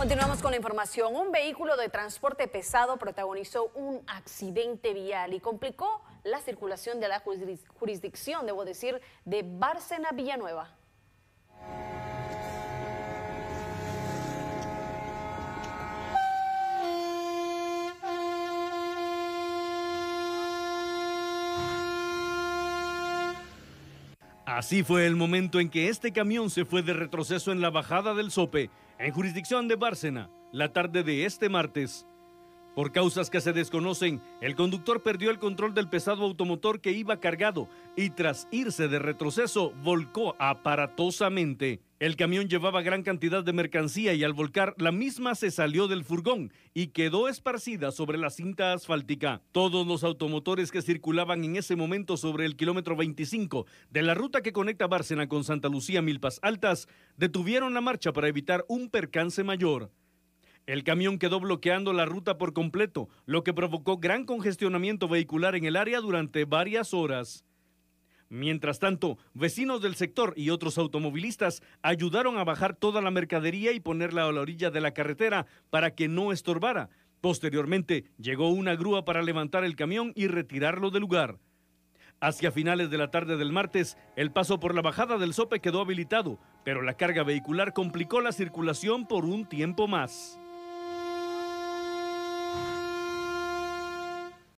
Continuamos con la información. Un vehículo de transporte pesado protagonizó un accidente vial y complicó la circulación de la jurisdicción, debo decir, de Bárcena Villanueva. Así fue el momento en que este camión se fue de retroceso en la bajada del Sope, en jurisdicción de Bárcena, la tarde de este martes. Por causas que se desconocen, el conductor perdió el control del pesado automotor que iba cargado y tras irse de retroceso volcó aparatosamente. El camión llevaba gran cantidad de mercancía y al volcar la misma se salió del furgón y quedó esparcida sobre la cinta asfáltica. Todos los automotores que circulaban en ese momento sobre el kilómetro 25 de la ruta que conecta Bárcena con Santa Lucía Milpas Altas detuvieron la marcha para evitar un percance mayor. El camión quedó bloqueando la ruta por completo, lo que provocó gran congestionamiento vehicular en el área durante varias horas. Mientras tanto, vecinos del sector y otros automovilistas ayudaron a bajar toda la mercadería y ponerla a la orilla de la carretera para que no estorbara. Posteriormente, llegó una grúa para levantar el camión y retirarlo del lugar. Hacia finales de la tarde del martes, el paso por la bajada del Sope quedó habilitado, pero la carga vehicular complicó la circulación por un tiempo más.